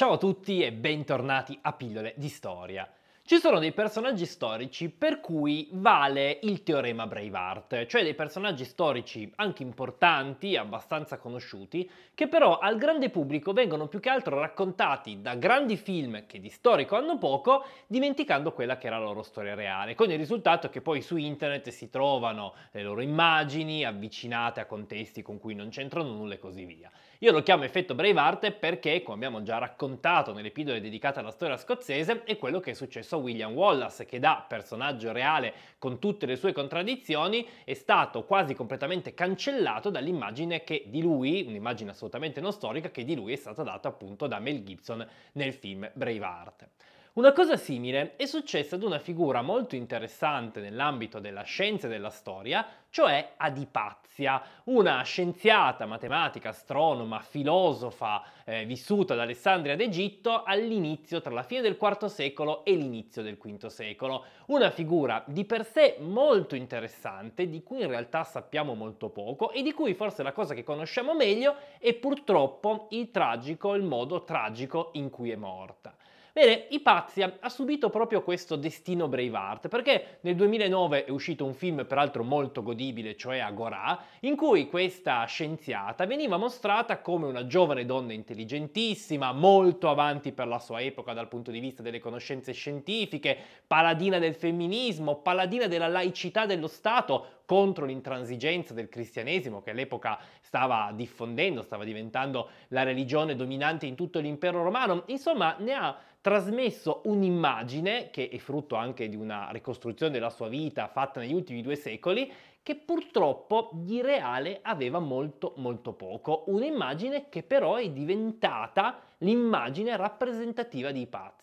Ciao a tutti e bentornati a Pillole di Storia. Ci sono dei personaggi storici per cui vale il teorema Braveheart, cioè dei personaggi storici anche importanti, abbastanza conosciuti, che però al grande pubblico vengono più che altro raccontati da grandi film che di storico hanno poco, dimenticando quella che era la loro storia reale, con il risultato che poi su internet si trovano le loro immagini avvicinate a contesti con cui non c'entrano nulla e così via. Io lo chiamo effetto Braveheart perché, come abbiamo già raccontato nelle pillole dedicate alla storia scozzese, è quello che è successo a William Wallace, che da personaggio reale con tutte le sue contraddizioni è stato quasi completamente cancellato dall'immagine che di lui, un'immagine assolutamente non storica, che di lui è stata data appunto da Mel Gibson nel film Braveheart. Una cosa simile è successa ad una figura molto interessante nell'ambito della scienza e della storia, cioè Adipazia, una scienziata, matematica, astronoma, filosofa eh, vissuta ad Alessandria d'Egitto all'inizio, tra la fine del IV secolo e l'inizio del V secolo. Una figura di per sé molto interessante, di cui in realtà sappiamo molto poco e di cui forse la cosa che conosciamo meglio è purtroppo il tragico, il modo tragico in cui è morta. Bene, Ipazia ha subito proprio questo destino Braveheart, perché nel 2009 è uscito un film peraltro molto godibile, cioè Agorà, in cui questa scienziata veniva mostrata come una giovane donna intelligentissima, molto avanti per la sua epoca dal punto di vista delle conoscenze scientifiche, paladina del femminismo, paladina della laicità dello Stato, contro l'intransigenza del cristianesimo che all'epoca stava diffondendo, stava diventando la religione dominante in tutto l'impero romano, insomma ne ha trasmesso un'immagine che è frutto anche di una ricostruzione della sua vita fatta negli ultimi due secoli che purtroppo di reale aveva molto molto poco, un'immagine che però è diventata l'immagine rappresentativa di Patria.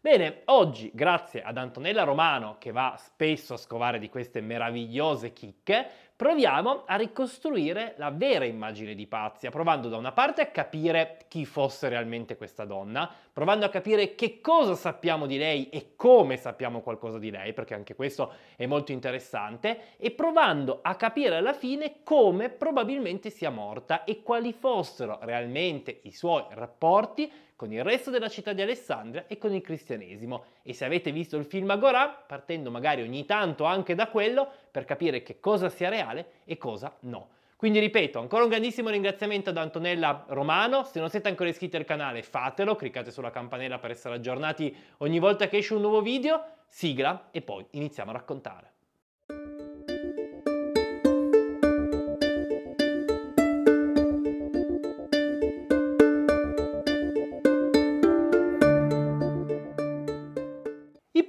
Bene, oggi grazie ad Antonella Romano che va spesso a scovare di queste meravigliose chicche, proviamo a ricostruire la vera immagine di Pazia, provando da una parte a capire chi fosse realmente questa donna, provando a capire che cosa sappiamo di lei e come sappiamo qualcosa di lei, perché anche questo è molto interessante, e provando a capire alla fine come probabilmente sia morta e quali fossero realmente i suoi rapporti con il resto della città di Alessandria e con il cristianesimo. E se avete visto il film Agora, partendo magari ogni tanto anche da quello per capire che cosa sia reale e cosa no. Quindi ripeto, ancora un grandissimo ringraziamento ad Antonella Romano, se non siete ancora iscritti al canale fatelo, cliccate sulla campanella per essere aggiornati ogni volta che esce un nuovo video, sigla e poi iniziamo a raccontare.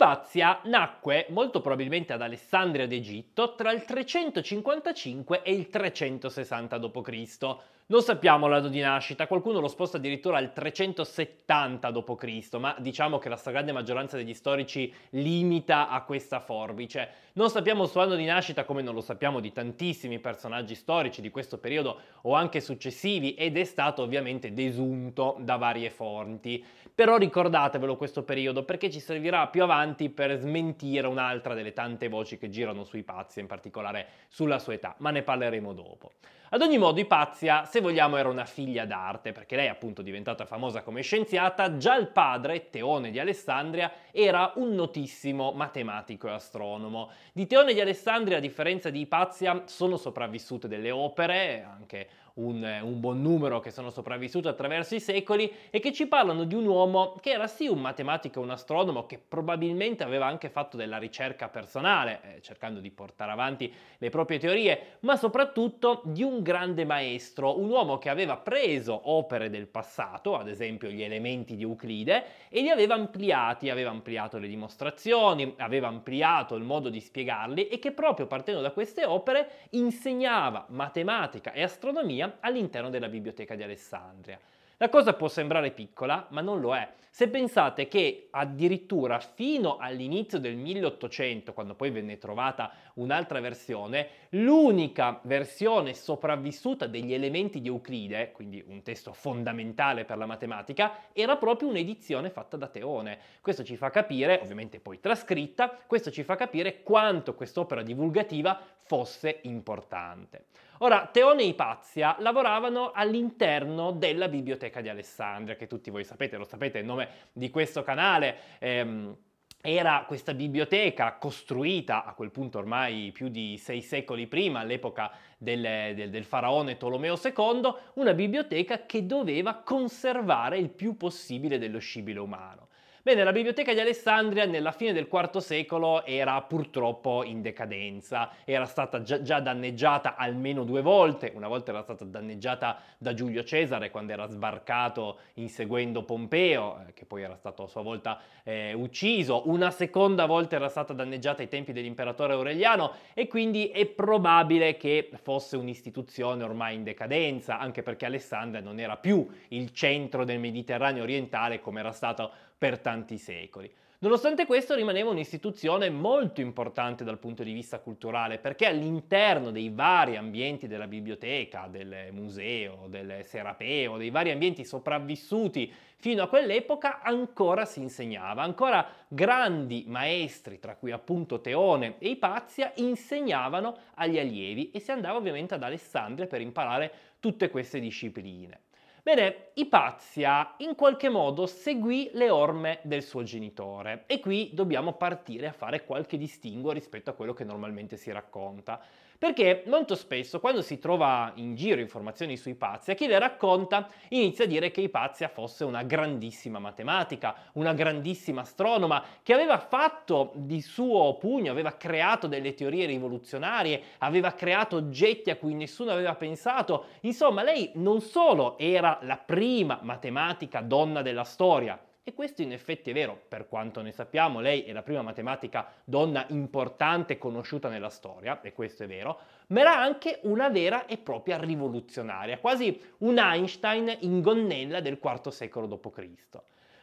Croazia nacque molto probabilmente ad Alessandria d'Egitto tra il 355 e il 360 d.C., non sappiamo l'anno di nascita, qualcuno lo sposta addirittura al 370 d.C., ma diciamo che la stragrande maggioranza degli storici limita a questa forbice. Non sappiamo il suo anno di nascita come non lo sappiamo di tantissimi personaggi storici di questo periodo o anche successivi ed è stato ovviamente desunto da varie fonti. Però ricordatevelo questo periodo perché ci servirà più avanti per smentire un'altra delle tante voci che girano sui pazzi, in particolare sulla sua età, ma ne parleremo dopo. Ad ogni modo Ipazia, se vogliamo, era una figlia d'arte, perché lei è appunto diventata famosa come scienziata, già il padre, Teone di Alessandria, era un notissimo matematico e astronomo. Di Teone di Alessandria, a differenza di Ipazia, sono sopravvissute delle opere, anche un, eh, un buon numero che sono sopravvissuti attraverso i secoli e che ci parlano di un uomo che era sì un matematico, e un astronomo, che probabilmente aveva anche fatto della ricerca personale, eh, cercando di portare avanti le proprie teorie, ma soprattutto di un grande maestro, un uomo che aveva preso opere del passato, ad esempio gli elementi di Euclide, e li aveva ampliati, aveva ampliato le dimostrazioni, aveva ampliato il modo di spiegarli e che proprio partendo da queste opere insegnava matematica e astronomia astronomia all'interno della Biblioteca di Alessandria. La cosa può sembrare piccola, ma non lo è. Se pensate che addirittura fino all'inizio del 1800, quando poi venne trovata un'altra versione, l'unica versione sopravvissuta degli elementi di Euclide, quindi un testo fondamentale per la matematica, era proprio un'edizione fatta da Teone. Questo ci fa capire, ovviamente poi trascritta, questo ci fa capire quanto quest'opera divulgativa fosse importante. Ora, Teone e Ipazia lavoravano all'interno della biblioteca di Alessandria, che tutti voi sapete, lo sapete, il nome di questo canale. Ehm, era questa biblioteca costruita a quel punto ormai più di sei secoli prima, all'epoca del, del, del, faraone Tolomeo II, una biblioteca che doveva conservare il più possibile dello scibile umano. Bene, la biblioteca di Alessandria nella fine del IV secolo era purtroppo in decadenza, era stata già, già danneggiata almeno due volte, una volta era stata danneggiata da Giulio Cesare quando era sbarcato inseguendo Pompeo, eh, che poi era stato a sua volta eh, ucciso, una seconda volta era stata danneggiata ai tempi dell'imperatore Aureliano e quindi è probabile che fosse un'istituzione ormai in decadenza, anche perché Alessandria non era più il centro del Mediterraneo orientale come era stato per tanti secoli. Nonostante questo rimaneva un'istituzione molto importante dal punto di vista culturale perché all'interno dei vari ambienti della biblioteca, del museo, del serapeo, dei vari ambienti sopravvissuti fino a quell'epoca ancora si insegnava, ancora grandi maestri tra cui appunto Teone e Ipazia insegnavano agli allievi e si andava ovviamente ad Alessandria per imparare tutte queste discipline. Bene, Ipazia in qualche modo seguì le orme del suo genitore e qui dobbiamo partire a fare qualche distinguo rispetto a quello che normalmente si racconta. Perché molto spesso quando si trova in giro informazioni sui pazzi, chi le racconta inizia a dire che Ipazia fosse una grandissima matematica, una grandissima astronoma, che aveva fatto di suo pugno, aveva creato delle teorie rivoluzionarie, aveva creato oggetti a cui nessuno aveva pensato. Insomma, lei non solo era la prima matematica donna della storia, e questo in effetti è vero, per quanto ne sappiamo, lei è la prima matematica donna importante conosciuta nella storia, e questo è vero, ma era anche una vera e propria rivoluzionaria, quasi un Einstein in gonnella del IV secolo d.C.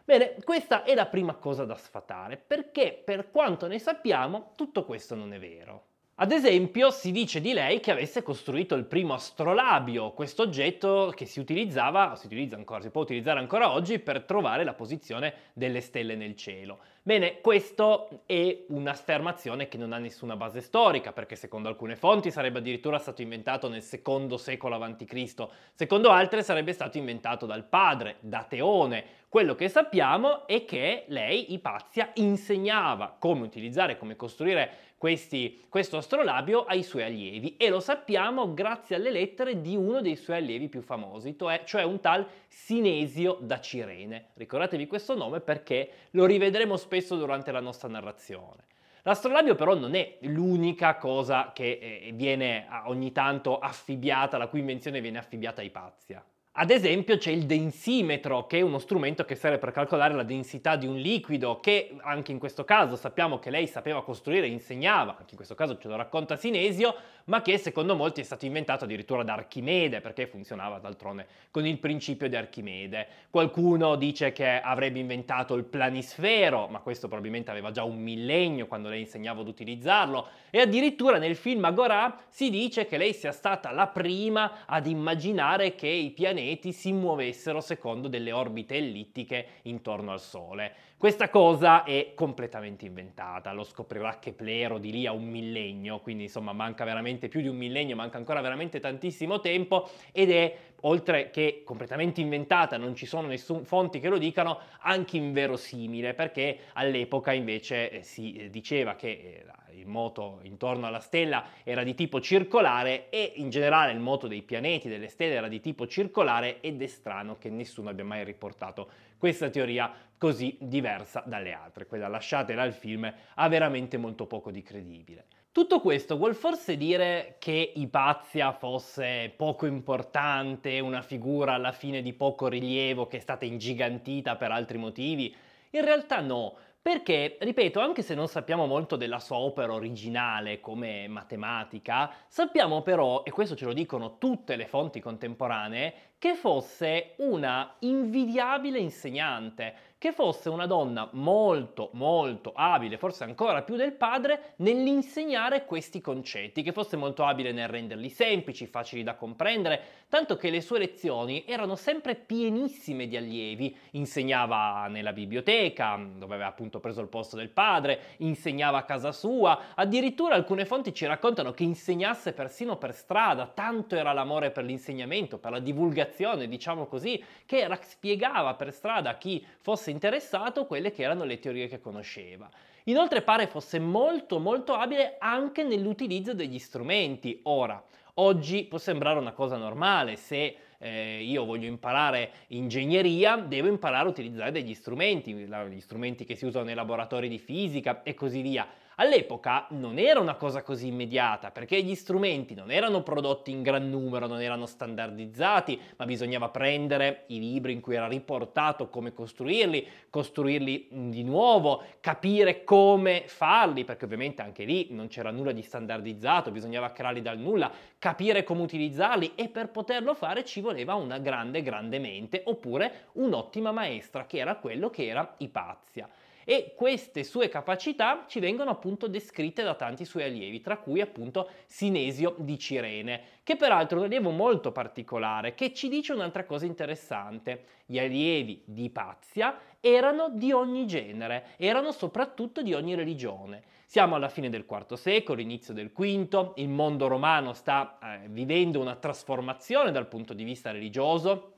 Bene, questa è la prima cosa da sfatare, perché per quanto ne sappiamo tutto questo non è vero. Ad esempio, si dice di lei che avesse costruito il primo astrolabio, questo oggetto che si utilizzava, si utilizza ancora, si può utilizzare ancora oggi per trovare la posizione delle stelle nel cielo. Bene, questa è un'affermazione che non ha nessuna base storica, perché secondo alcune fonti sarebbe addirittura stato inventato nel secondo secolo a.C., secondo altre sarebbe stato inventato dal padre, da Teone, quello che sappiamo è che lei, Ipazia, insegnava come utilizzare, come costruire questi, questo astrolabio ai suoi allievi e lo sappiamo grazie alle lettere di uno dei suoi allievi più famosi, cioè un tal Sinesio da Cirene. Ricordatevi questo nome perché lo rivedremo spesso durante la nostra narrazione. L'astrolabio però non è l'unica cosa che eh, viene ogni tanto affibbiata, la cui invenzione viene affibbiata a Ipazia. Eh. Ad esempio c'è il densimetro, che è uno strumento che serve per calcolare la densità di un liquido, che anche in questo caso sappiamo che lei sapeva costruire e insegnava, anche in questo caso ce lo racconta Sinesio, ma che secondo molti è stato inventato addirittura da Archimede, perché funzionava d'altronde con il principio di Archimede. Qualcuno dice che avrebbe inventato il planisfero, ma questo probabilmente aveva già un millennio quando lei insegnava ad utilizzarlo, e addirittura nel film Agora si dice che lei sia stata la prima ad immaginare che i pianeti pianeti si muovessero secondo delle orbite ellittiche intorno al Sole. Questa cosa è completamente inventata, lo scoprirà Keplero di lì a un millennio, quindi insomma manca veramente più di un millennio, manca ancora veramente tantissimo tempo ed è oltre che completamente inventata, non ci sono nessun fonti che lo dicano, anche inverosimile perché all'epoca invece eh, si eh, diceva che eh, il moto intorno alla stella era di tipo circolare e in generale il moto dei pianeti, delle stelle era di tipo circolare ed è strano che nessuno abbia mai riportato questa teoria così diversa dalle altre. Quella lasciatela al film ha veramente molto poco di credibile. Tutto questo vuol forse dire che Ipazia fosse poco importante, una figura alla fine di poco rilievo che è stata ingigantita per altri motivi? In realtà no, perché, ripeto, anche se non sappiamo molto della sua opera originale come matematica, sappiamo però, e questo ce lo dicono tutte le fonti contemporanee, che fosse una invidiabile insegnante, che fosse una donna molto molto abile, forse ancora più del padre, nell'insegnare questi concetti, che fosse molto abile nel renderli semplici, facili da comprendere, tanto che le sue lezioni erano sempre pienissime di allievi. Insegnava nella biblioteca, dove aveva appunto preso il posto del padre, insegnava a casa sua, addirittura alcune fonti ci raccontano che insegnasse persino per strada, tanto era l'amore per l'insegnamento, per la divulgazione spiegazione, diciamo così, che spiegava per strada a chi fosse interessato quelle che erano le teorie che conosceva. Inoltre pare fosse molto molto abile anche nell'utilizzo degli strumenti. Ora, oggi può sembrare una cosa normale se eh, io voglio imparare ingegneria, devo imparare a utilizzare degli strumenti, gli strumenti che si usano nei laboratori di fisica e così via. All'epoca non era una cosa così immediata perché gli strumenti non erano prodotti in gran numero, non erano standardizzati, ma bisognava prendere i libri in cui era riportato come costruirli, costruirli di nuovo, capire come farli, perché ovviamente anche lì non c'era nulla di standardizzato, bisognava crearli dal nulla, capire come utilizzarli e per poterlo fare ci voleva una grande, grande mente oppure un'ottima maestra che era quello che era Ipazia e queste sue capacità ci vengono appunto descritte da tanti suoi allievi, tra cui appunto Sinesio di Cirene, che peraltro è un allievo molto particolare che ci dice un'altra cosa interessante. Gli allievi di Ipazia erano di ogni genere, erano soprattutto di ogni religione. Siamo alla fine del IV secolo, inizio del V, il mondo romano sta eh, vivendo una trasformazione dal punto di vista religioso,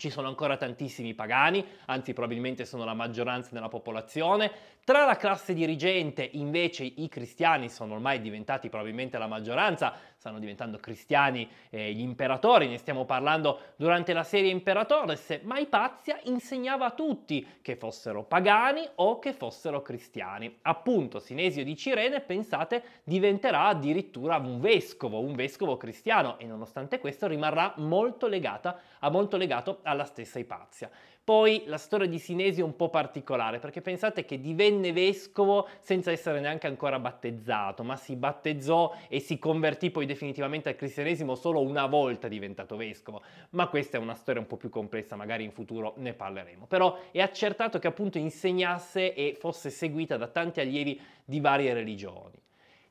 ci sono ancora tantissimi pagani, anzi probabilmente sono la maggioranza della popolazione, tra la classe dirigente invece i cristiani sono ormai diventati probabilmente la maggioranza, stanno diventando cristiani eh, gli imperatori, ne stiamo parlando durante la serie Imperatores, ma Ipazia insegnava a tutti che fossero pagani o che fossero cristiani. Appunto Sinesio di Cirene, pensate, diventerà addirittura un vescovo, un vescovo cristiano e nonostante questo rimarrà molto, legata, molto legato alla stessa Ipazia. Poi la storia di Sinesi è un po' particolare perché pensate che divenne vescovo senza essere neanche ancora battezzato, ma si battezzò e si convertì poi definitivamente al cristianesimo solo una volta diventato vescovo. Ma questa è una storia un po' più complessa, magari in futuro ne parleremo. Però è accertato che appunto insegnasse e fosse seguita da tanti allievi di varie religioni.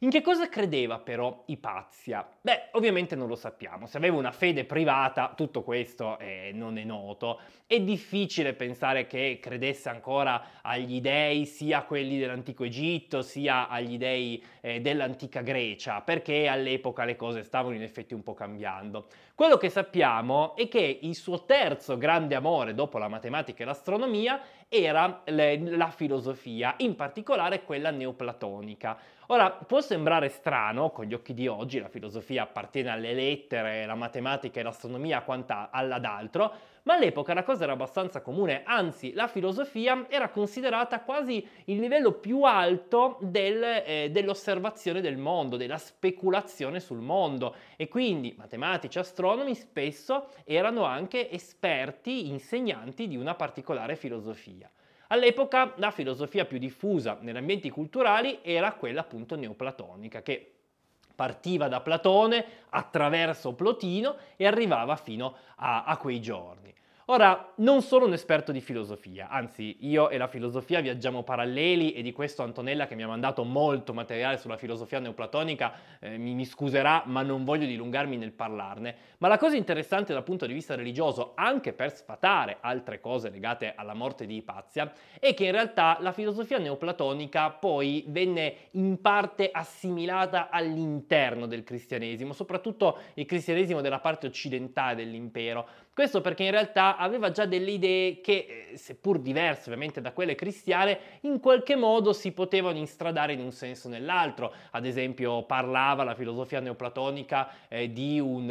In che cosa credeva però Ipazia? Beh, ovviamente non lo sappiamo. Se aveva una fede privata, tutto questo eh, non è noto. È difficile pensare che credesse ancora agli dei, sia quelli dell'antico Egitto, sia agli dei eh, dell'antica Grecia, perché all'epoca le cose stavano in effetti un po' cambiando. Quello che sappiamo è che il suo terzo grande amore dopo la matematica e l'astronomia era le, la filosofia, in particolare quella neoplatonica. Ora, può sembrare strano, con gli occhi di oggi la filosofia appartiene alle lettere, la matematica e l'astronomia quanta all'altro, ma all'epoca la cosa era abbastanza comune, anzi la filosofia era considerata quasi il livello più alto del, eh, dell'osservazione del mondo, della speculazione sul mondo e quindi matematici, astronomi spesso erano anche esperti, insegnanti di una particolare filosofia. All'epoca la filosofia più diffusa negli ambienti culturali era quella appunto neoplatonica, che partiva da Platone attraverso Plotino e arrivava fino a, a quei giorni. Ora, non sono un esperto di filosofia, anzi io e la filosofia viaggiamo paralleli e di questo Antonella che mi ha mandato molto materiale sulla filosofia neoplatonica eh, mi, mi scuserà ma non voglio dilungarmi nel parlarne, ma la cosa interessante dal punto di vista religioso, anche per sfatare altre cose legate alla morte di Ipazia, è che in realtà la filosofia neoplatonica poi venne in parte assimilata all'interno del cristianesimo, soprattutto il cristianesimo della parte occidentale dell'impero, questo perché in realtà aveva già delle idee che, eh, seppur diverse ovviamente da quelle cristiane, in qualche modo si potevano instradare in un senso o nell'altro. Ad esempio parlava la filosofia neoplatonica eh, di eh, un,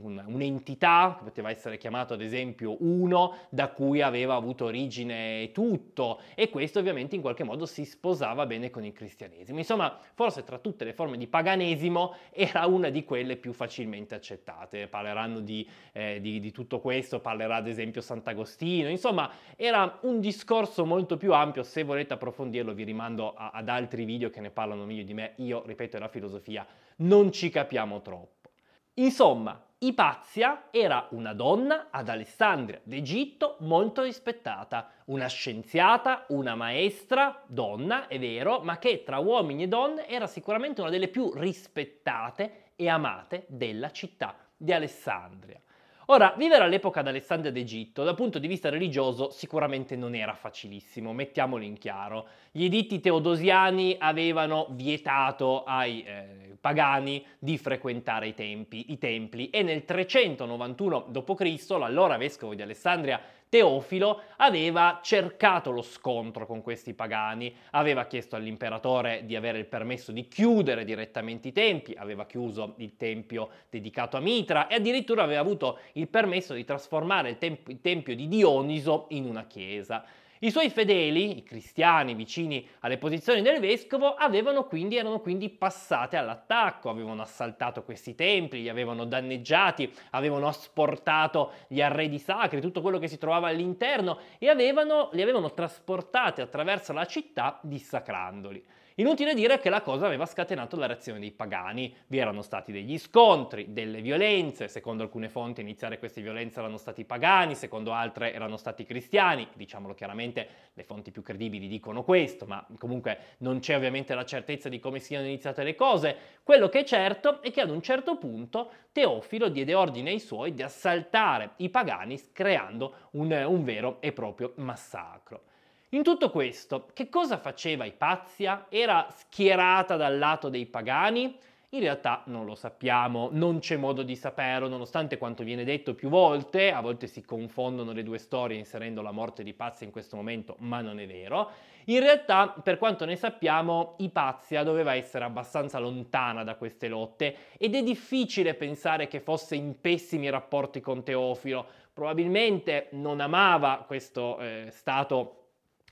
un, un'entità, che poteva essere chiamato ad esempio uno, da cui aveva avuto origine tutto e questo ovviamente in qualche modo si sposava bene con il cristianesimo. Insomma, forse tra tutte le forme di paganesimo era una di quelle più facilmente accettate. Parleranno di, eh, di, di tutto questo questo parlerà ad esempio Sant'Agostino, insomma era un discorso molto più ampio, se volete approfondirlo vi rimando a, ad altri video che ne parlano meglio di me, io ripeto la filosofia, non ci capiamo troppo. Insomma, Ipazia era una donna ad Alessandria d'Egitto molto rispettata, una scienziata, una maestra, donna, è vero, ma che tra uomini e donne era sicuramente una delle più rispettate e amate della città di Alessandria. Ora, vivere all'epoca ad Alessandria d'Egitto dal punto di vista religioso sicuramente non era facilissimo, mettiamolo in chiaro. Gli editti teodosiani avevano vietato ai eh, pagani di frequentare i, tempi, i templi e nel 391 d.C. l'allora vescovo di Alessandria Teofilo aveva cercato lo scontro con questi pagani, aveva chiesto all'imperatore di avere il permesso di chiudere direttamente i templi, aveva chiuso il tempio dedicato a Mitra e addirittura aveva avuto il permesso di trasformare il, temp- il tempio di Dioniso in una chiesa. I suoi fedeli, i cristiani vicini alle posizioni del vescovo, quindi, erano quindi passate all'attacco, avevano assaltato questi templi, li avevano danneggiati, avevano asportato gli arredi sacri, tutto quello che si trovava all'interno e avevano, li avevano trasportati attraverso la città dissacrandoli. Inutile dire che la cosa aveva scatenato la reazione dei pagani, vi erano stati degli scontri, delle violenze, secondo alcune fonti iniziare queste violenze erano stati pagani, secondo altre erano stati cristiani, diciamolo chiaramente le fonti più credibili dicono questo, ma comunque non c'è ovviamente la certezza di come siano iniziate le cose, quello che è certo è che ad un certo punto Teofilo diede ordine ai suoi di assaltare i pagani creando un, un vero e proprio massacro. In tutto questo, che cosa faceva Ipazia? Era schierata dal lato dei pagani? In realtà non lo sappiamo, non c'è modo di saperlo, nonostante quanto viene detto più volte, a volte si confondono le due storie inserendo la morte di Pazia in questo momento, ma non è vero. In realtà, per quanto ne sappiamo, Ipazia doveva essere abbastanza lontana da queste lotte ed è difficile pensare che fosse in pessimi rapporti con Teofilo. Probabilmente non amava questo eh, stato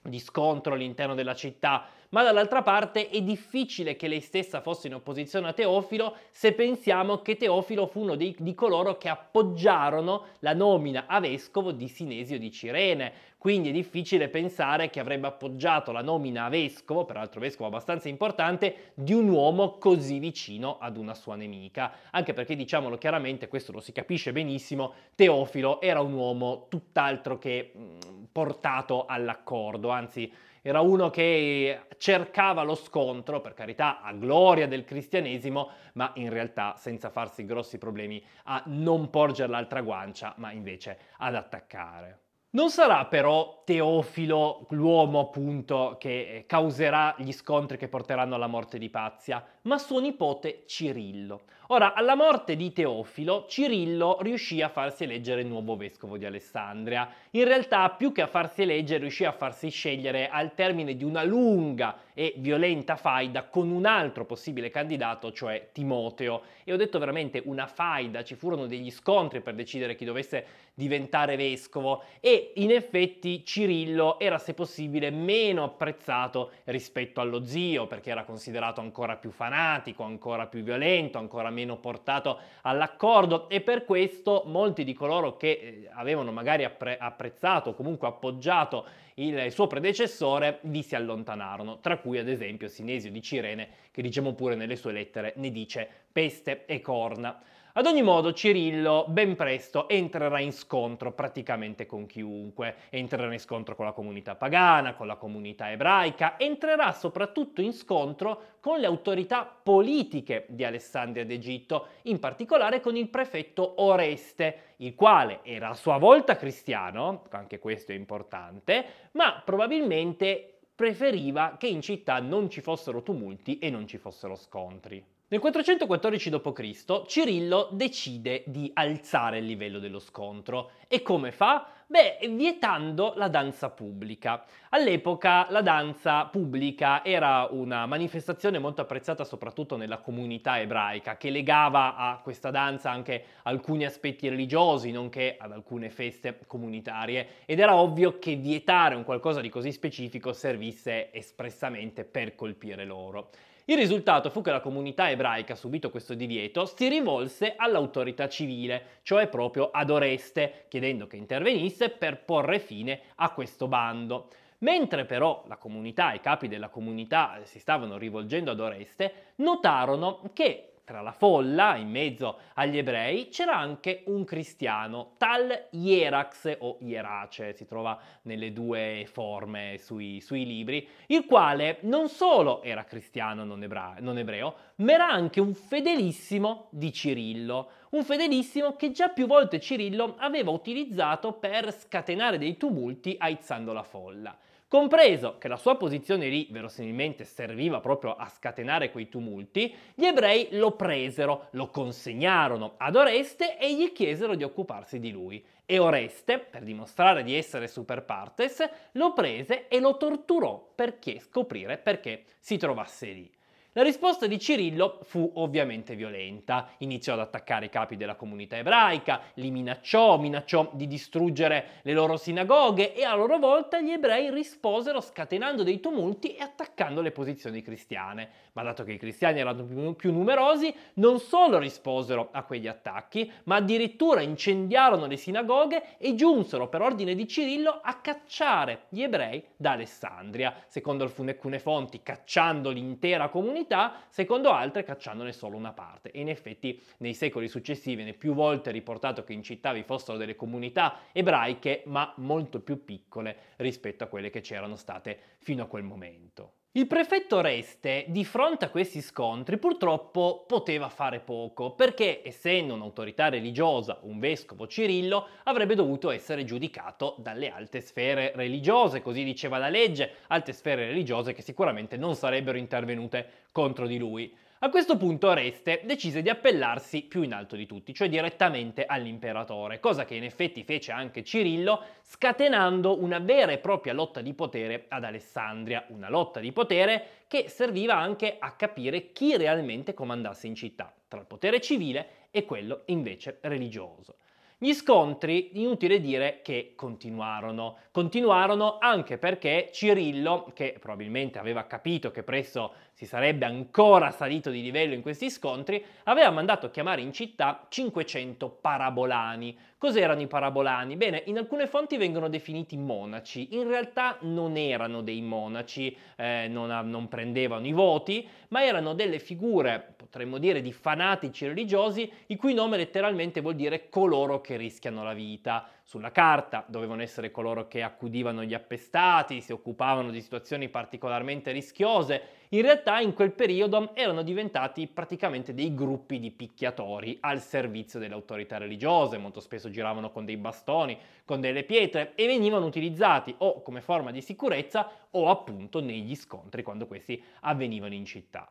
di scontro all'interno della città, ma dall'altra parte è difficile che lei stessa fosse in opposizione a Teofilo se pensiamo che Teofilo fu uno dei, di coloro che appoggiarono la nomina a vescovo di Sinesio di Cirene, quindi è difficile pensare che avrebbe appoggiato la nomina a vescovo, peraltro vescovo abbastanza importante, di un uomo così vicino ad una sua nemica, anche perché diciamolo chiaramente, questo lo si capisce benissimo, Teofilo era un uomo tutt'altro che mm, portato all'accordo, anzi era uno che cercava lo scontro, per carità, a gloria del cristianesimo, ma in realtà senza farsi grossi problemi a non porgere l'altra guancia, ma invece ad attaccare. Non sarà però Teofilo l'uomo appunto che eh, causerà gli scontri che porteranno alla morte di Pazia, ma suo nipote Cirillo. Ora, alla morte di Teofilo, Cirillo riuscì a farsi eleggere il nuovo vescovo di Alessandria. In realtà, più che a farsi eleggere, riuscì a farsi scegliere al termine di una lunga e violenta faida con un altro possibile candidato, cioè Timoteo. E ho detto veramente una faida, ci furono degli scontri per decidere chi dovesse diventare vescovo e in effetti Cirillo era se possibile meno apprezzato rispetto allo zio perché era considerato ancora più fanatico, ancora più violento, ancora meno portato all'accordo e per questo molti di coloro che eh, avevano magari appre- apprezzato o comunque appoggiato il suo predecessore, vi si allontanarono, tra cui ad esempio Sinesio di Cirene, che diciamo pure nelle sue lettere ne dice peste e corna. Ad ogni modo, Cirillo ben presto entrerà in scontro praticamente con chiunque, entrerà in scontro con la comunità pagana, con la comunità ebraica, entrerà soprattutto in scontro con le autorità politiche di Alessandria d'Egitto, in particolare con il prefetto Oreste, il quale era a sua volta cristiano, anche questo è importante, ma probabilmente preferiva che in città non ci fossero tumulti e non ci fossero scontri. Nel 414 d.C. Cirillo decide di alzare il livello dello scontro e come fa? Beh, vietando la danza pubblica. All'epoca la danza pubblica era una manifestazione molto apprezzata soprattutto nella comunità ebraica, che legava a questa danza anche alcuni aspetti religiosi, nonché ad alcune feste comunitarie, ed era ovvio che vietare un qualcosa di così specifico servisse espressamente per colpire loro. Il risultato fu che la comunità ebraica, subito questo divieto, si rivolse all'autorità civile, cioè proprio ad Oreste, chiedendo che intervenisse per porre fine a questo bando. Mentre però la comunità, e i capi della comunità eh, si stavano rivolgendo ad Oreste, notarono che tra la folla, in mezzo agli ebrei, c'era anche un cristiano, tal Ierax o Ierace, si trova nelle due forme sui, sui libri, il quale non solo era cristiano non, ebra- non ebreo, ma era anche un fedelissimo di Cirillo, un fedelissimo che già più volte Cirillo aveva utilizzato per scatenare dei tumulti aizzando la folla. Compreso che la sua posizione lì verosimilmente serviva proprio a scatenare quei tumulti, gli ebrei lo presero, lo consegnarono ad Oreste e gli chiesero di occuparsi di lui. E Oreste, per dimostrare di essere super partes, lo prese e lo torturò per scoprire perché si trovasse lì. La risposta di Cirillo fu ovviamente violenta. Iniziò ad attaccare i capi della comunità ebraica, li minacciò, minacciò di distruggere le loro sinagoghe e a loro volta gli ebrei risposero scatenando dei tumulti e attaccando le posizioni cristiane. Ma dato che i cristiani erano più numerosi, non solo risposero a quegli attacchi, ma addirittura incendiarono le sinagoghe e giunsero per ordine di Cirillo a cacciare gli ebrei da Alessandria. Secondo alcune fonti, cacciando l'intera comunità unità, secondo altre cacciandone solo una parte. E in effetti nei secoli successivi viene più volte riportato che in città vi fossero delle comunità ebraiche, ma molto più piccole rispetto a quelle che c'erano state fino a quel momento. Il prefetto Oreste, di fronte a questi scontri, purtroppo poteva fare poco, perché essendo un'autorità religiosa, un vescovo Cirillo, avrebbe dovuto essere giudicato dalle alte sfere religiose, così diceva la legge, alte sfere religiose che sicuramente non sarebbero intervenute contro di lui. A questo punto Oreste decise di appellarsi più in alto di tutti, cioè direttamente all'imperatore, cosa che in effetti fece anche Cirillo, scatenando una vera e propria lotta di potere ad Alessandria, una lotta di potere che serviva anche a capire chi realmente comandasse in città, tra il potere civile e quello invece religioso. Gli scontri, inutile dire che continuarono. Continuarono anche perché Cirillo, che probabilmente aveva capito che presso si sarebbe ancora salito di livello in questi scontri, aveva mandato a chiamare in città 500 parabolani. Cos'erano i parabolani? Bene, in alcune fonti vengono definiti monaci, in realtà non erano dei monaci, eh, non, non prendevano i voti, ma erano delle figure, potremmo dire, di fanatici religiosi, il cui nome letteralmente vuol dire coloro che rischiano la vita. Sulla carta dovevano essere coloro che accudivano gli appestati, si occupavano di situazioni particolarmente rischiose, in realtà in quel periodo erano diventati praticamente dei gruppi di picchiatori al servizio delle autorità religiose, molto spesso giravano con dei bastoni, con delle pietre e venivano utilizzati o come forma di sicurezza o appunto negli scontri quando questi avvenivano in città.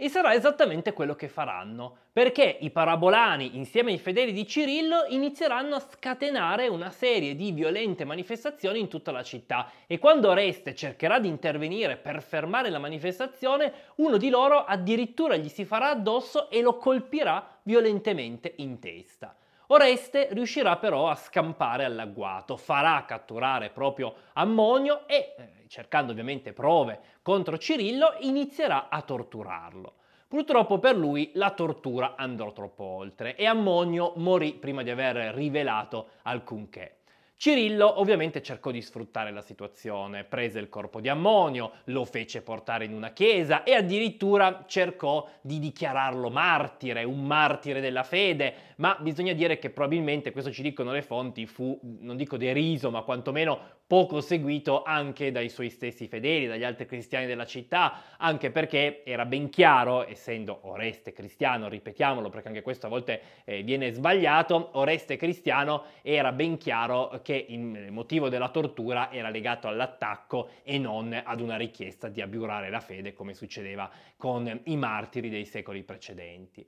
E sarà esattamente quello che faranno, perché i parabolani, insieme ai fedeli di Cirillo, inizieranno a scatenare una serie di violente manifestazioni in tutta la città e quando Oreste cercherà di intervenire per fermare la manifestazione, uno di loro addirittura gli si farà addosso e lo colpirà violentemente in testa. Oreste riuscirà però a scampare all'agguato, farà catturare proprio Ammonio e, eh, cercando ovviamente prove contro Cirillo, inizierà a torturarlo. Purtroppo per lui la tortura andò troppo oltre e Ammonio morì prima di aver rivelato alcunché. Cirillo ovviamente cercò di sfruttare la situazione, prese il corpo di Ammonio, lo fece portare in una chiesa e addirittura cercò di dichiararlo martire, un martire della fede, ma bisogna dire che probabilmente, questo ci dicono le fonti, fu, non dico deriso, ma quantomeno poco seguito anche dai suoi stessi fedeli, dagli altri cristiani della città, anche perché era ben chiaro, essendo Oreste cristiano, ripetiamolo perché anche questo a volte eh, viene sbagliato, Oreste cristiano era ben chiaro che il motivo della tortura era legato all'attacco e non ad una richiesta di abiurare la fede come succedeva con i martiri dei secoli precedenti.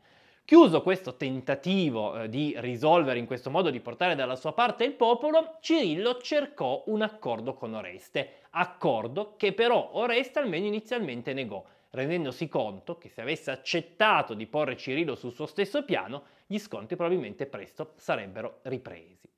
Chiuso questo tentativo eh, di risolvere in questo modo, di portare dalla sua parte il popolo, Cirillo cercò un accordo con Oreste, accordo che però Oreste almeno inizialmente negò, rendendosi conto che se avesse accettato di porre Cirillo sul suo stesso piano, gli scontri probabilmente presto sarebbero ripresi.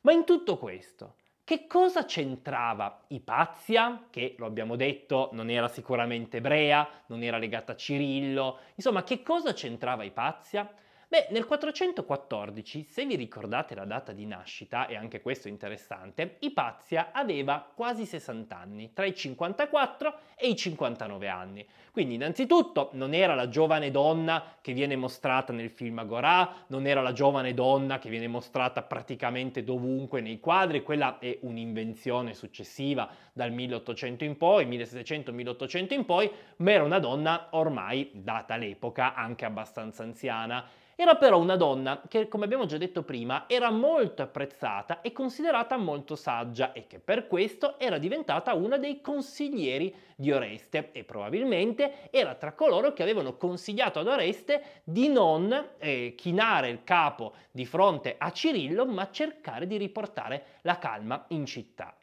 Ma in tutto questo, che cosa c'entrava Ipazia, che lo abbiamo detto non era sicuramente ebrea, non era legata a Cirillo, insomma che cosa c'entrava Ipazia? Beh, nel 414, se vi ricordate la data di nascita, e anche questo è interessante, Ipazia aveva quasi 60 anni, tra i 54 e i 59 anni. Quindi innanzitutto non era la giovane donna che viene mostrata nel film Agorà, non era la giovane donna che viene mostrata praticamente dovunque nei quadri, quella è un'invenzione successiva dal 1800 in poi, 1700 1800 in poi, ma era una donna ormai, data l'epoca, anche abbastanza anziana era però una donna che, come abbiamo già detto prima, era molto apprezzata e considerata molto saggia e che per questo era diventata una dei consiglieri di Oreste e probabilmente era tra coloro che avevano consigliato ad Oreste di non eh, chinare il capo di fronte a Cirillo ma cercare di riportare la calma in città.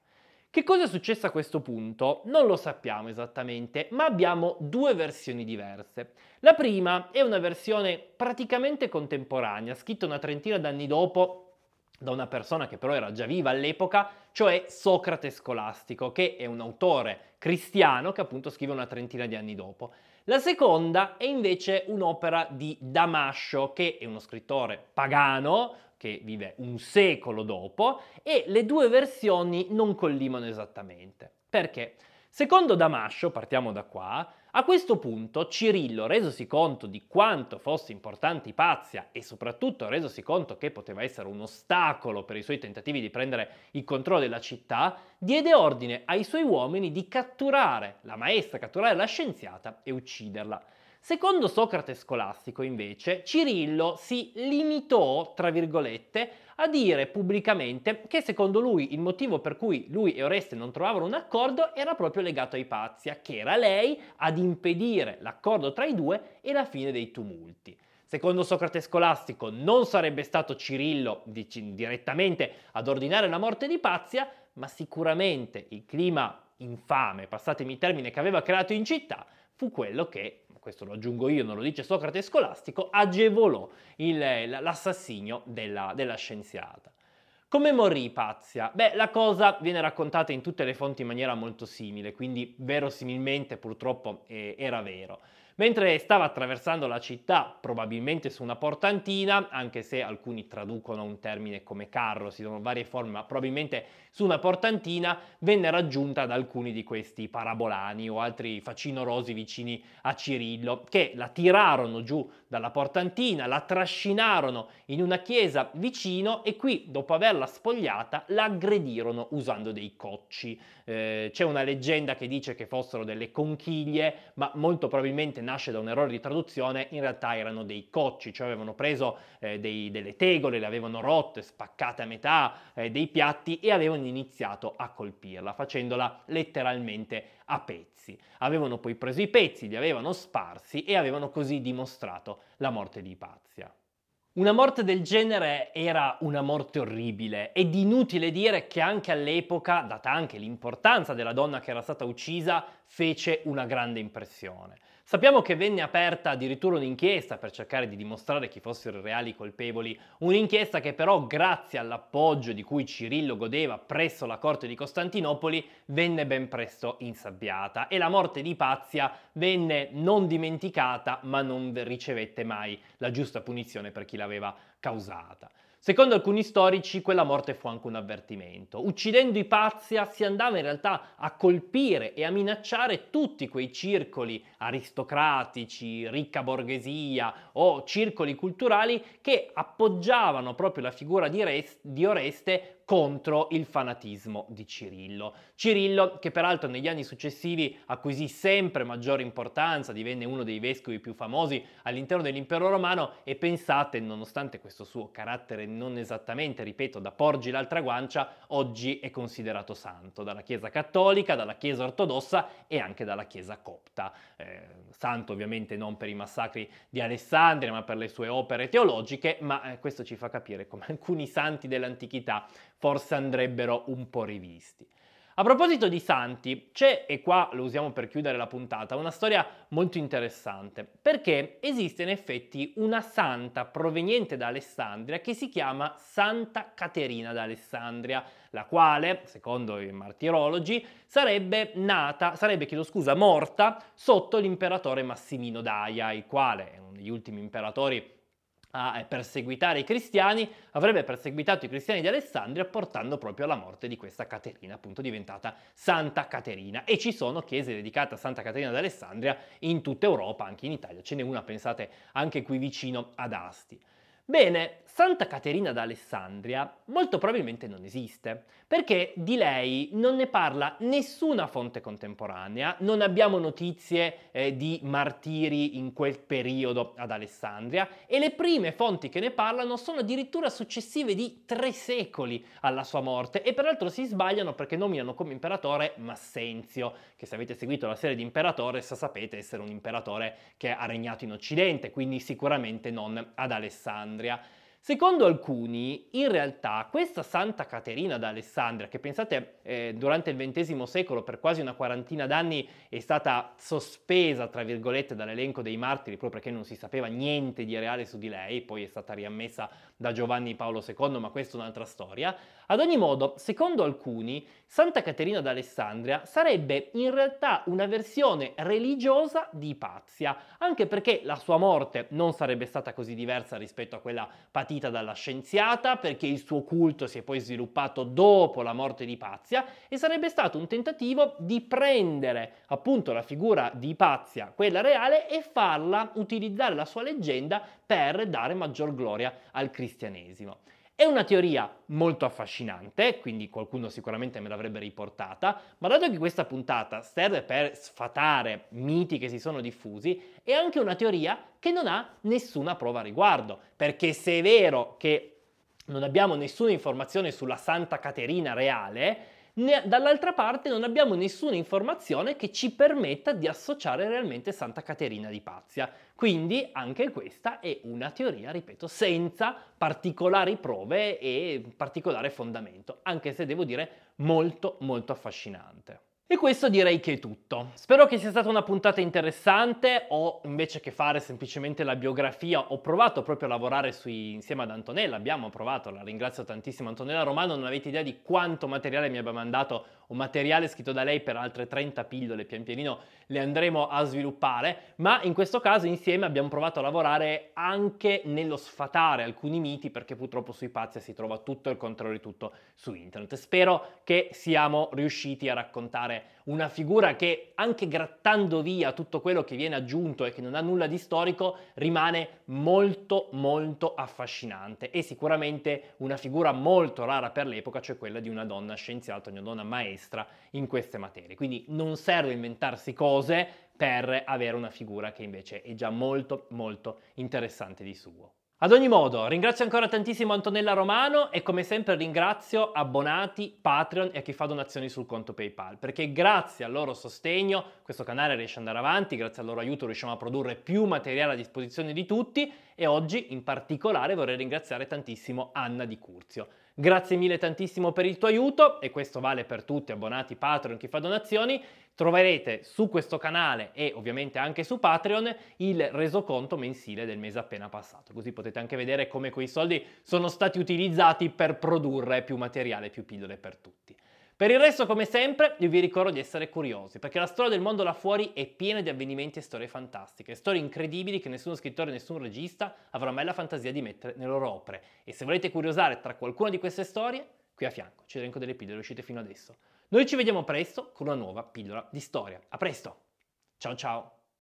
Che cosa è successo a questo punto? Non lo sappiamo esattamente, ma abbiamo due versioni diverse. La prima è una versione praticamente contemporanea, scritta una trentina d'anni dopo da una persona che però era già viva all'epoca, cioè Socrate Scolastico, che è un autore cristiano che appunto scrive una trentina di anni dopo. La seconda è invece un'opera di Damascio, che è uno scrittore pagano, che vive un secolo dopo, e le due versioni non collimano esattamente. Perché? Secondo Damascio, partiamo da qua, a questo punto Cirillo, resosi conto di quanto fosse importante Ipazia e soprattutto resosi conto che poteva essere un ostacolo per i suoi tentativi di prendere il controllo della città, diede ordine ai suoi uomini di catturare la maestra, catturare la scienziata e ucciderla. Secondo Socrate scolastico, invece, Cirillo si limitò, tra virgolette, a dire pubblicamente che secondo lui il motivo per cui lui e Oreste non trovavano un accordo era proprio legato a Ipazia, che era lei ad impedire l'accordo tra i due e la fine dei tumulti. Secondo Socrate scolastico non sarebbe stato Cirillo dic- direttamente ad ordinare la morte di Pazia, ma sicuramente il clima infame, passatemi i termini, che aveva creato in città fu quello che questo lo aggiungo io, non lo dice Socrate Scolastico, agevolò il, l'assassinio della, della scienziata. Come morì Pazia? Beh, la cosa viene raccontata in tutte le fonti in maniera molto simile, quindi verosimilmente purtroppo eh, era vero. Mentre stava attraversando la città, probabilmente su una portantina, anche se alcuni traducono un termine come carro, si sono varie forme, ma probabilmente su una portantina venne raggiunta da alcuni di questi parabolani o altri facinorosi vicini a Cirillo, che la tirarono giù dalla portantina, la trascinarono in una chiesa vicino e qui, dopo averla spogliata, la aggredirono usando dei cocci. Eh, c'è una leggenda che dice che fossero delle conchiglie, ma molto probabilmente nasce da un errore di traduzione, in realtà erano dei cocci, cioè avevano preso eh, dei, delle tegole, le avevano rotte, spaccate a metà, eh, dei piatti e avevano avevano iniziato a colpirla, facendola letteralmente a pezzi. Avevano poi preso i pezzi, li avevano sparsi e avevano così dimostrato la morte di Ipazia. Una morte del genere era una morte orribile ed inutile dire che anche all'epoca, data anche l'importanza della donna che era stata uccisa, fece una grande impressione. Sappiamo che venne aperta addirittura un'inchiesta per cercare di dimostrare chi fossero i reali colpevoli, un'inchiesta che però grazie all'appoggio di cui Cirillo godeva presso la corte di Costantinopoli venne ben presto insabbiata e la morte di Pazia venne non dimenticata ma non ricevette mai la giusta punizione per chi l'aveva causata. Secondo alcuni storici quella morte fu anche un avvertimento. Uccidendo Ipazia si andava in realtà a colpire e a minacciare tutti quei circoli aristocratici, ricca borghesia o circoli culturali che appoggiavano proprio la figura di, Oreste contro il fanatismo di Cirillo. Cirillo, che peraltro negli anni successivi acquisì sempre maggiore importanza, divenne uno dei vescovi più famosi all'interno dell'impero romano e pensate, nonostante questo suo carattere non esattamente, ripeto, da porgi l'altra guancia, oggi è considerato santo dalla Chiesa cattolica, dalla Chiesa ortodossa e anche dalla Chiesa copta. Eh, santo ovviamente non per i massacri di Alessandria, ma per le sue opere teologiche, ma eh, questo ci fa capire come alcuni santi dell'antichità forse andrebbero un po' rivisti. A proposito di santi, c'è, e qua lo usiamo per chiudere la puntata, una storia molto interessante, perché esiste in effetti una santa proveniente da Alessandria che si chiama Santa Caterina d'Alessandria, la quale, secondo i martirologi, sarebbe nata, sarebbe, chiedo scusa, morta sotto l'imperatore Massimino Daia, il quale è uno degli ultimi imperatori a perseguitare i cristiani, avrebbe perseguitato i cristiani di Alessandria portando proprio alla morte di questa Caterina, appunto diventata Santa Caterina. E ci sono chiese dedicate a Santa Caterina d'Alessandria in tutta Europa, anche in Italia. Ce n'è una, pensate, anche qui vicino ad Asti. Bene, Santa Caterina d'Alessandria molto probabilmente non esiste, perché di lei non ne parla nessuna fonte contemporanea, non abbiamo notizie eh, di martiri in quel periodo ad Alessandria e le prime fonti che ne parlano sono addirittura successive di tre secoli alla sua morte e peraltro si sbagliano perché nominano come imperatore Massenzio, che se avete seguito la serie di imperatore sa, sapete essere un imperatore che ha regnato in Occidente, quindi sicuramente non ad Alessandria. Secondo alcuni, in realtà, questa Santa Caterina d'Alessandria, che pensate eh, durante il XX secolo per quasi una quarantina d'anni è stata sospesa, tra virgolette, dall'elenco dei martiri proprio perché non si sapeva niente di reale su di lei, poi è stata riammessa da Giovanni Paolo II, ma questa è un'altra storia. Ad ogni modo, secondo alcuni, Santa Caterina d'Alessandria sarebbe in realtà una versione religiosa di Ipazia, anche perché la sua morte non sarebbe stata così diversa rispetto a quella patita dalla scienziata, perché il suo culto si è poi sviluppato dopo la morte di Ipazia e sarebbe stato un tentativo di prendere appunto la figura di Ipazia, quella reale, e farla utilizzare la sua leggenda per dare maggior gloria al cristianesimo cristianesimo. È una teoria molto affascinante, quindi qualcuno sicuramente me l'avrebbe riportata, ma dato che questa puntata serve per sfatare miti che si sono diffusi, è anche una teoria che non ha nessuna prova a riguardo, perché se è vero che non abbiamo nessuna informazione sulla Santa Caterina reale, ne, dall'altra parte non abbiamo nessuna informazione che ci permetta di associare realmente Santa Caterina di Pazia. Quindi anche questa è una teoria, ripeto, senza particolari prove e particolare fondamento, anche se devo dire molto molto affascinante. E questo direi che è tutto. Spero che sia stata una puntata interessante, o invece che fare semplicemente la biografia, ho provato proprio a lavorare sui, insieme ad Antonella, abbiamo provato, la ringrazio tantissimo Antonella Romano, non avete idea di quanto materiale mi abbia mandato un materiale scritto da lei per altre 30 pillole, pian pianino le andremo a sviluppare, ma in questo caso insieme abbiamo provato a lavorare anche nello sfatare alcuni miti perché purtroppo sui pazzi si trova tutto il controllo di tutto su internet. Spero che siamo riusciti a raccontare una figura che anche grattando via tutto quello che viene aggiunto e che non ha nulla di storico rimane molto molto affascinante e sicuramente una figura molto rara per l'epoca, cioè quella di una donna scienziata, una donna maestra maestra in queste materie. Quindi non serve inventarsi cose per avere una figura che invece è già molto molto interessante di suo. Ad ogni modo, ringrazio ancora tantissimo Antonella Romano e come sempre ringrazio abbonati, Patreon e a chi fa donazioni sul conto PayPal, perché grazie al loro sostegno questo canale riesce ad andare avanti, grazie al loro aiuto riusciamo a produrre più materiale a disposizione di tutti e oggi in particolare vorrei ringraziare tantissimo Anna Di Curzio Grazie mille tantissimo per il tuo aiuto e questo vale per tutti, abbonati Patreon, chi fa donazioni. Troverete su questo canale e ovviamente anche su Patreon il resoconto mensile del mese appena passato, così potete anche vedere come quei soldi sono stati utilizzati per produrre più materiale, più pillole per tutti. Per il resto, come sempre, io vi ricordo di essere curiosi, perché la storia del mondo là fuori è piena di avvenimenti e storie fantastiche, storie incredibili che nessuno scrittore e nessun regista avrà mai la fantasia di mettere nelle loro opere. E se volete curiosare tra qualcuna di queste storie, qui a fianco ci elenco delle pillole uscite fino adesso. Noi ci vediamo presto con una nuova pillola di storia. A presto! Ciao ciao!